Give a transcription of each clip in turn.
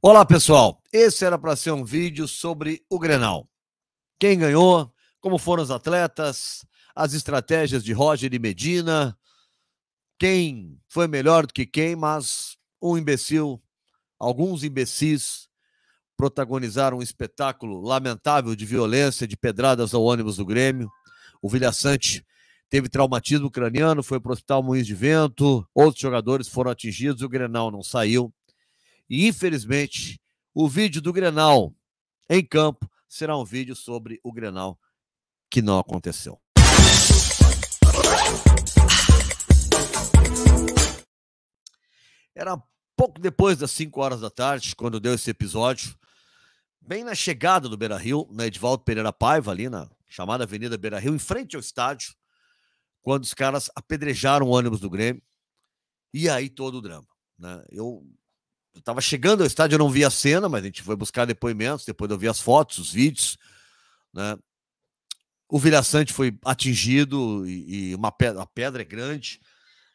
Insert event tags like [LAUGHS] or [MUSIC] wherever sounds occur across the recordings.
Olá, pessoal. Esse era para ser um vídeo sobre o Grenal. Quem ganhou, como foram os atletas, as estratégias de Roger e Medina, quem foi melhor do que quem, mas um imbecil, alguns imbecis protagonizaram um espetáculo lamentável de violência, de pedradas ao ônibus do Grêmio. O Vilhaçante teve traumatismo craniano, foi para o Hospital Moinhos de Vento, outros jogadores foram atingidos, o Grenal não saiu e, infelizmente, o vídeo do Grenal em campo será um vídeo sobre o Grenal que não aconteceu. Era pouco depois das 5 horas da tarde, quando deu esse episódio, bem na chegada do Beira Rio, na Edvaldo Pereira Paiva, ali na chamada Avenida Beira Rio, em frente ao estádio, quando os caras apedrejaram o ônibus do Grêmio. E aí todo o drama. Né? Eu estava tava chegando ao estádio, eu não vi a cena, mas a gente foi buscar depoimentos, depois eu vi as fotos, os vídeos, né? O Vilha Sante foi atingido e, uma pedra, a pedra é grande,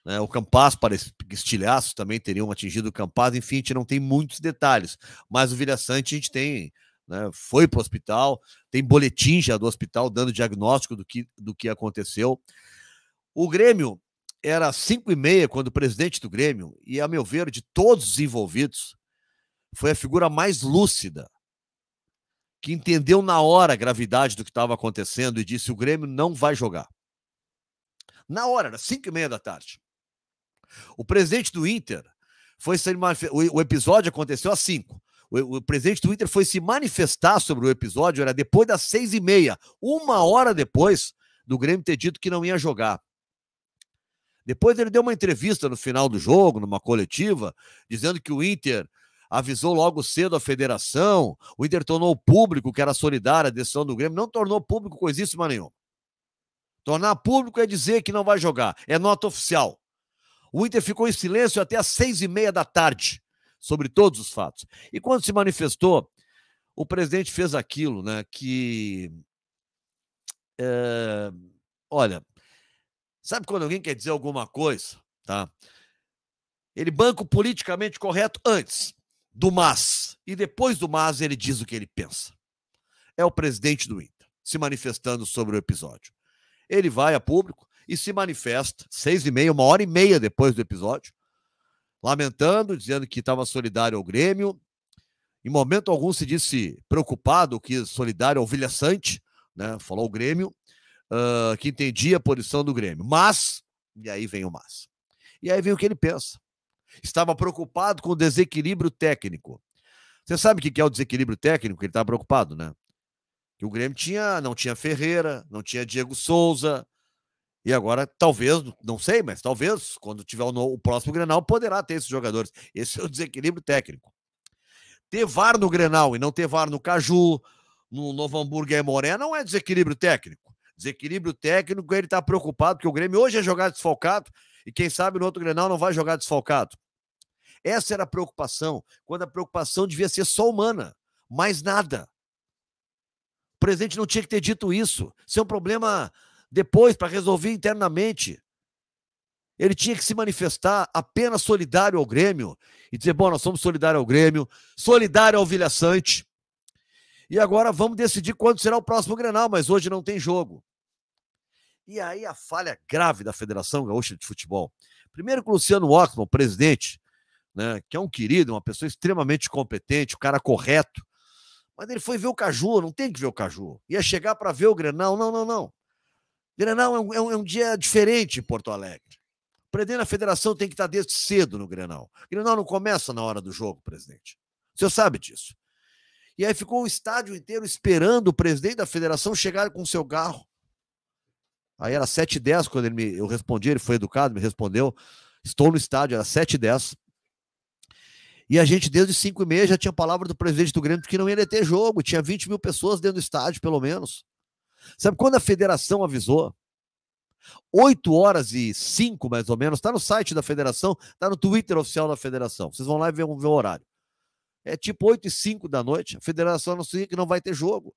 né? O Campaz, para estilhaços também teriam atingido o Campaz, enfim, a gente não tem muitos detalhes, mas o Vilha Sante a gente tem, né? Foi para o hospital, tem boletim já do hospital dando diagnóstico do que, do que aconteceu. O Grêmio era 5 e meia quando o presidente do Grêmio, e a meu ver, de todos os envolvidos, foi a figura mais lúcida, que entendeu na hora a gravidade do que estava acontecendo e disse: o Grêmio não vai jogar. Na hora, era 5 e meia da tarde. O presidente do Inter foi se o episódio aconteceu às cinco o presidente do Inter foi se manifestar sobre o episódio, era depois das seis e meia, uma hora depois do Grêmio ter dito que não ia jogar. Depois ele deu uma entrevista no final do jogo, numa coletiva, dizendo que o Inter avisou logo cedo a federação, o Inter tornou público que era solidária a decisão do Grêmio, não tornou público coisíssima nenhuma. Tornar público é dizer que não vai jogar, é nota oficial. O Inter ficou em silêncio até às seis e meia da tarde sobre todos os fatos. E quando se manifestou, o presidente fez aquilo, né? Que é, olha, Sabe quando alguém quer dizer alguma coisa, tá? Ele banca o politicamente correto antes do mas. E depois do mas, ele diz o que ele pensa. É o presidente do Inter se manifestando sobre o episódio. Ele vai a público e se manifesta, seis e meia, uma hora e meia depois do episódio, lamentando, dizendo que estava solidário ao Grêmio. Em momento algum se disse preocupado, que solidário ao Sante né? falou o Grêmio que entendia a posição do Grêmio. Mas, e aí vem o mas. E aí vem o que ele pensa. Estava preocupado com o desequilíbrio técnico. Você sabe o que é o desequilíbrio técnico? Que Ele estava preocupado, né? Que o Grêmio tinha, não tinha Ferreira, não tinha Diego Souza. E agora, talvez, não sei, mas talvez, quando tiver o, novo, o próximo Grenal, poderá ter esses jogadores. Esse é o desequilíbrio técnico. Ter VAR no Grenal e não ter VAR no Caju, no Novo Hamburgo e Moré não é desequilíbrio técnico. Desequilíbrio técnico, ele está preocupado, porque o Grêmio hoje é jogar desfalcado e quem sabe no outro Grenal não vai jogar desfalcado. Essa era a preocupação, quando a preocupação devia ser só humana, mais nada. O presidente não tinha que ter dito isso. Isso é um problema depois para resolver internamente. Ele tinha que se manifestar apenas solidário ao Grêmio e dizer: bom, nós somos solidários ao Grêmio, solidário ao Vilha Sante, e agora vamos decidir quando será o próximo Grenal, mas hoje não tem jogo. E aí a falha grave da Federação Gaúcha de Futebol. Primeiro com o Luciano Ockman, presidente, né, que é um querido, uma pessoa extremamente competente, um cara correto. Mas ele foi ver o Caju, não tem que ver o Caju. Ia chegar para ver o Grenal, não, não, não. Grenal é um, é um, é um dia diferente em Porto Alegre. O presidente da federação tem que estar tá desde cedo no Grenal. O Grenal não começa na hora do jogo, presidente. O senhor sabe disso. E aí ficou o estádio inteiro esperando o presidente da federação chegar com o seu carro. Aí era 7h10 quando ele me, eu respondi, ele foi educado, me respondeu. Estou no estádio, era 7h10. E a gente, desde 5 e meia, já tinha a palavra do presidente do Grêmio que não ia ter jogo. Tinha 20 mil pessoas dentro do estádio, pelo menos. Sabe quando a federação avisou? 8 horas e 5, mais ou menos, está no site da federação, está no Twitter oficial da federação. Vocês vão lá e vão ver o horário é tipo 8 e 5 da noite. A federação anunciou que não vai ter jogo.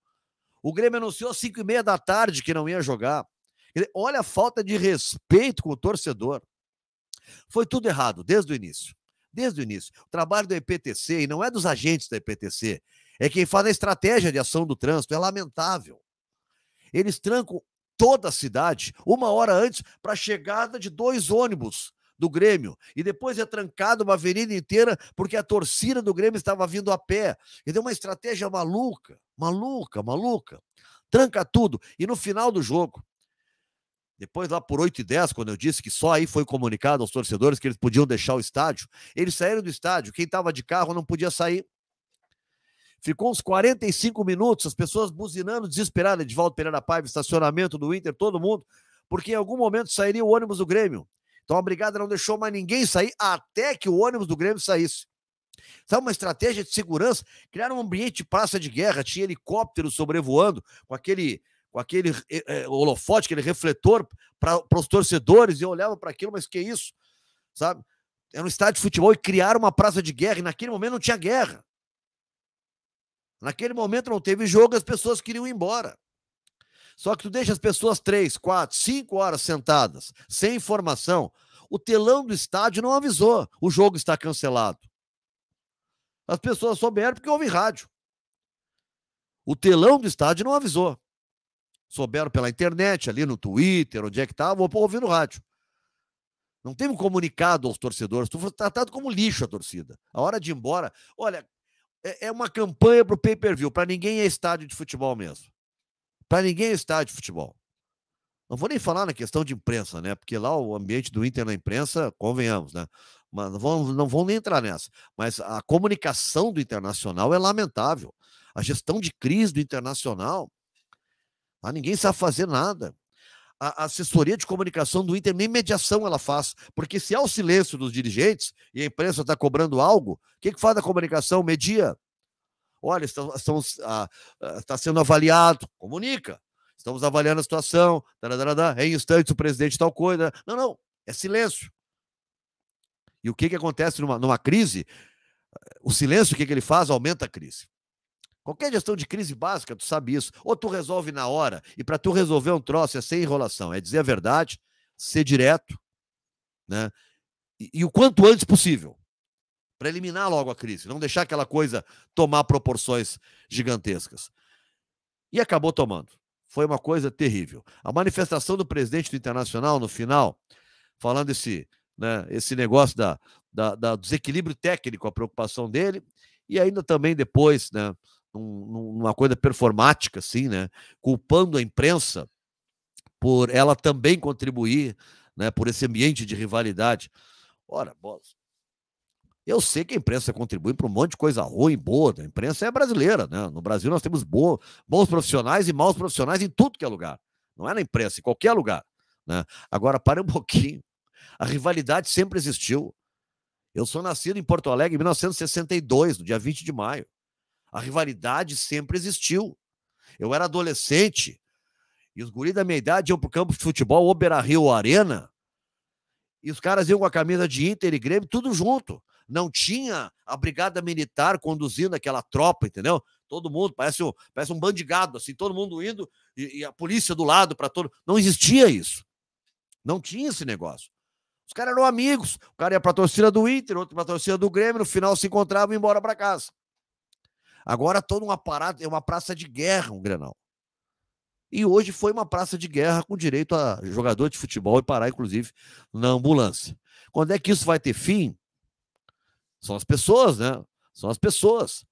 O Grêmio anunciou às 5 e meia da tarde que não ia jogar. Olha a falta de respeito com o torcedor. Foi tudo errado desde o início. Desde o início. O trabalho do EPTC, e não é dos agentes da EPTC, é quem faz a estratégia de ação do trânsito. É lamentável. Eles trancam toda a cidade uma hora antes para a chegada de dois ônibus do Grêmio. E depois é trancado uma avenida inteira porque a torcida do Grêmio estava vindo a pé. E deu uma estratégia maluca, maluca, maluca. Tranca tudo. E no final do jogo, depois lá por 8 e 10, quando eu disse que só aí foi comunicado aos torcedores que eles podiam deixar o estádio, eles saíram do estádio. Quem estava de carro não podia sair. Ficou uns 45 minutos, as pessoas buzinando desesperadas, Edvaldo Pereira Paiva, estacionamento do Inter, todo mundo, porque em algum momento sairia o ônibus do Grêmio. Então a brigada não deixou mais ninguém sair até que o ônibus do Grêmio saísse. Sabe então, uma estratégia de segurança? Criaram um ambiente de praça de guerra, tinha helicóptero sobrevoando com aquele com aquele é, holofote, aquele refletor para os torcedores, e eu olhava para aquilo, mas que isso? Sabe? Era um estádio de futebol e criaram uma praça de guerra, e naquele momento não tinha guerra. Naquele momento não teve jogo, as pessoas queriam ir embora. Só que tu deixa as pessoas três, quatro, cinco horas sentadas, sem informação. O telão do estádio não avisou, o jogo está cancelado. As pessoas souberam porque houve rádio. O telão do estádio não avisou. Souberam pela internet, ali no Twitter, onde é que estava, ou ouvindo rádio. Não teve um comunicado aos torcedores. Tu foi tratado como lixo a torcida. A hora de ir embora. Olha, é, é uma campanha para o pay per view. Para ninguém é estádio de futebol mesmo para ninguém é estádio de futebol. Não vou nem falar na questão de imprensa, né? Porque lá o ambiente do Inter na imprensa, convenhamos, né? Mas não vão, não nem entrar nessa. Mas a comunicação do Internacional é lamentável. A gestão de crise do Internacional, ah, ninguém sabe fazer nada. A assessoria de comunicação do Inter nem mediação ela faz, porque se há o silêncio dos dirigentes e a imprensa está cobrando algo, o que, que faz a comunicação? Media. Olha, estamos, está ah, ah, tá sendo avaliado, comunica. Estamos avaliando a situação, em instantes o presidente tal coisa. Não, não, é silêncio. E o que, que acontece numa, numa crise? O silêncio, o que, que ele faz? Aumenta a crise. Qualquer gestão de crise básica, tu sabe isso. Ou tu resolve na hora, e para tu resolver um troço é sem enrolação, é dizer a verdade, ser direto, né? E, e o quanto antes possível para eliminar logo a crise, não deixar aquela coisa tomar proporções gigantescas. E acabou tomando. Foi uma coisa terrível. A manifestação do presidente do Internacional no final, falando esse, né, esse negócio da, da, da desequilíbrio técnico, a preocupação dele, e ainda também depois, né, numa coisa performática, assim, né, culpando a imprensa por ela também contribuir né, por esse ambiente de rivalidade. Ora, bolas eu sei que a imprensa contribui para um monte de coisa ruim, e boa. Né? A imprensa é brasileira, né? No Brasil nós temos bons profissionais e maus profissionais em tudo que é lugar. Não é na imprensa, em qualquer lugar. Né? Agora, para um [LAUGHS] pouquinho. A rivalidade sempre existiu. Eu sou nascido em Porto Alegre em 1962, no dia 20 de maio. A rivalidade sempre existiu. Eu era adolescente e os guris da minha idade iam pro campo de futebol Oberá Rio Arena e os caras iam com a camisa de Inter e Grêmio, tudo junto não tinha a brigada militar conduzindo aquela tropa, entendeu? Todo mundo, parece um, parece um bandigado, assim, todo mundo indo e, e a polícia do lado para todo. Não existia isso. Não tinha esse negócio. Os caras eram amigos. O cara ia para a torcida do Inter, outro para a torcida do Grêmio, no final se encontravam e embora para casa. Agora todo um aparato, é uma praça de guerra um Grenal. E hoje foi uma praça de guerra com direito a jogador de futebol e parar, inclusive, na ambulância. Quando é que isso vai ter fim? São as pessoas, né? São as pessoas.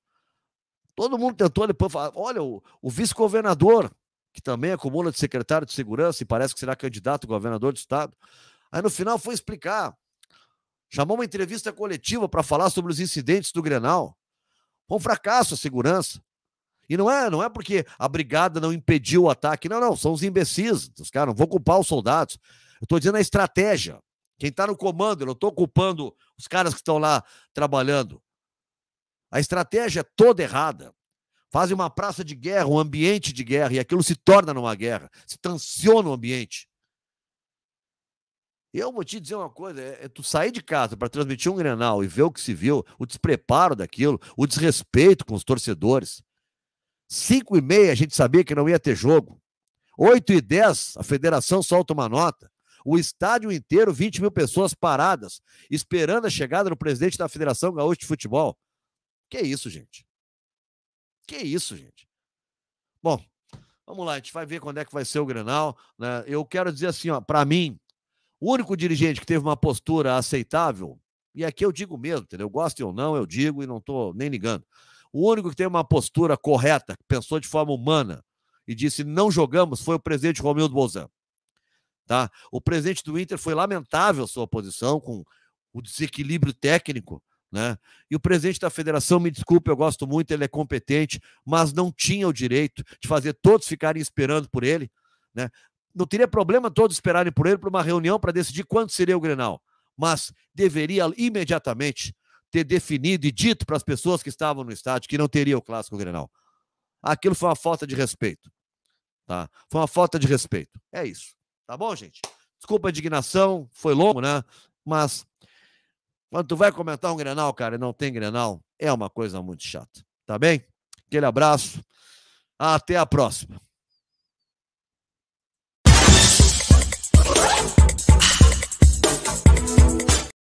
Todo mundo tentou depois falar: olha, o, o vice-governador, que também acumula de secretário de segurança e parece que será candidato a governador do estado. Aí no final foi explicar. Chamou uma entrevista coletiva para falar sobre os incidentes do Grenal. Foi um fracasso a segurança. E não é, não é porque a brigada não impediu o ataque. Não, não, são os imbecis. Os caras, não vou culpar os soldados. Eu estou dizendo a estratégia. Quem está no comando, eu não estou culpando os caras que estão lá trabalhando. A estratégia é toda errada. Fazem uma praça de guerra, um ambiente de guerra, e aquilo se torna numa guerra, se tensiona o ambiente. Eu vou te dizer uma coisa: é, é tu sair de casa para transmitir um grenal e ver o que se viu, o despreparo daquilo, o desrespeito com os torcedores. Cinco e meia a gente sabia que não ia ter jogo. Oito e dez a federação solta uma nota o estádio inteiro, 20 mil pessoas paradas, esperando a chegada do presidente da Federação Gaúcha de Futebol. Que isso, gente? Que isso, gente? Bom, vamos lá, a gente vai ver quando é que vai ser o Grenal. Né? Eu quero dizer assim, ó, para mim, o único dirigente que teve uma postura aceitável, e aqui eu digo mesmo, entendeu? gosto ou não, eu digo e não tô nem ligando. O único que teve uma postura correta, que pensou de forma humana e disse não jogamos, foi o presidente Romildo Bolzano. Tá? O presidente do Inter foi lamentável a sua posição com o desequilíbrio técnico. Né? E o presidente da federação, me desculpe, eu gosto muito, ele é competente, mas não tinha o direito de fazer todos ficarem esperando por ele. Né? Não teria problema todos esperarem por ele para uma reunião para decidir quanto seria o Grenal. Mas deveria imediatamente ter definido e dito para as pessoas que estavam no estádio que não teria o clássico Grenal. Aquilo foi uma falta de respeito. Tá? Foi uma falta de respeito. É isso. Tá bom, gente? Desculpa a indignação, foi longo, né? Mas quando tu vai comentar um Grenal, cara, e não tem Grenal, é uma coisa muito chata. Tá bem? Aquele abraço. Até a próxima.